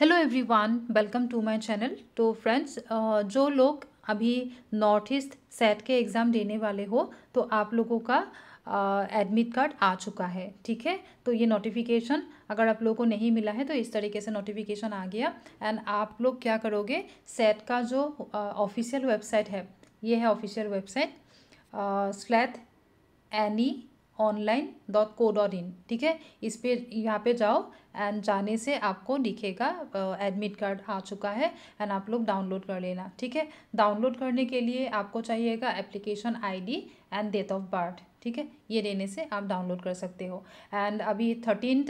hello everyone welcome to my channel तो friends जो लोग अभी नॉर्थ ईस्ट सेट के एग्ज़ाम देने वाले हो तो आप लोगों का एडमिट कार्ड आ चुका है ठीक है तो ये नोटिफिकेशन अगर आप लोगों को नहीं मिला है तो इस तरीके से नोटिफिकेशन आ गया एंड आप लोग क्या करोगे सेट का जो ऑफिशियल वेबसाइट है ये है official website SLET NE online dot co dot in ठीक है इस पर यहाँ पे जाओ एंड जाने से आपको दिखेगा एडमिट कार्ड आ चुका है एंड आप लोग डाउनलोड कर लेना ठीक है डाउनलोड करने के लिए आपको चाहिएगा application ID and date of birth ठीक है ये देने से आप डाउनलोड कर सकते हो एंड अभी थर्टीन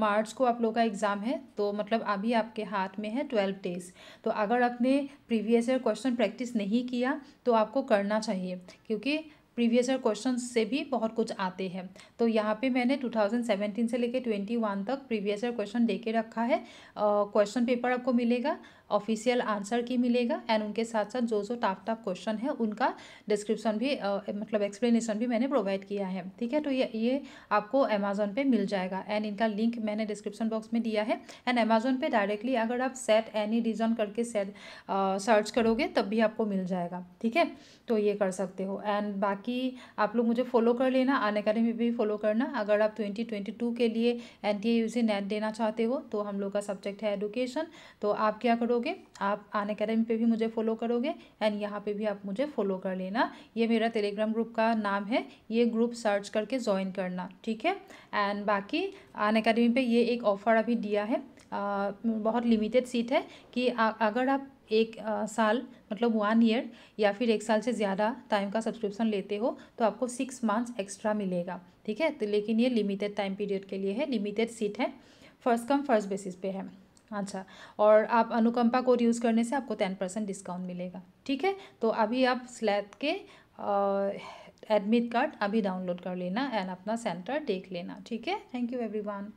मार्च को आप लोग का एग्ज़ाम है तो मतलब अभी आपके हाथ में है ट्वेल्व डेज तो अगर आपने प्रीवियस ईयर क्वेश्चन प्रैक्टिस नहीं किया तो आपको करना चाहिए क्योंकि प्रीवियस ईयर क्वेश्चन से भी बहुत कुछ आते हैं तो यहाँ पे मैंने 2017 से लेकर 21 तक प्रीवियस ईयर क्वेश्चन दे के रखा है क्वेश्चन uh, पेपर आपको मिलेगा ऑफिशियल आंसर की मिलेगा एंड उनके साथ साथ जो जो टाफ टाफ क्वेश्चन है उनका डिस्क्रिप्शन भी uh, मतलब एक्सप्लेनेशन भी मैंने प्रोवाइड किया है ठीक है तो ये ये आपको अमेजोन पे मिल जाएगा एंड इनका लिंक मैंने डिस्क्रिप्शन बॉक्स में दिया है एंड अमेजोन पे डायरेक्टली अगर आप सेट एनी रीजन करके सेट सर्च करोगे तब भी आपको मिल जाएगा ठीक है तो ये कर सकते हो एंड बाकी बाकी आप लोग मुझे फॉलो कर लेना अन अकेडमी भी फॉलो करना अगर आप ट्वेंटी ट्वेंटी टू के लिए N T A U C NET देना चाहते हो तो हम लोग का सब्जेक्ट है एडुकेशन तो आप क्या करोगे आप अन अकेडमी पे भी मुझे फॉलो करोगे एंड यहाँ पे भी आप मुझे फॉलो कर लेना ये मेरा टेलीग्राम ग्रुप का नाम है ये ग्रुप सर्च करके ज्वाइन करना ठीक है एंड बाकी अन अकेडमी पर ये एक ऑफ़र अभी दिया है आ, बहुत लिमिटेड सीट है कि आ, अगर आप एक आ, साल मतलब वन ईयर या फिर एक साल से ज़्यादा टाइम का सब्सक्रिप्शन लेते हो तो आपको सिक्स मंथ्स एक्स्ट्रा मिलेगा ठीक है तो लेकिन ये लिमिटेड टाइम पीरियड के लिए है लिमिटेड सीट है फर्स्ट कम फर्स्ट बेसिस पे है अच्छा और आप अनुकंपा कोड यूज़ करने से आपको टेन परसेंट डिस्काउंट मिलेगा ठीक है तो अभी आप स्लैब के एडमिट कार्ड अभी डाउनलोड कर लेना एंड अपना सेंटर देख लेना ठीक है थैंक यू एवरी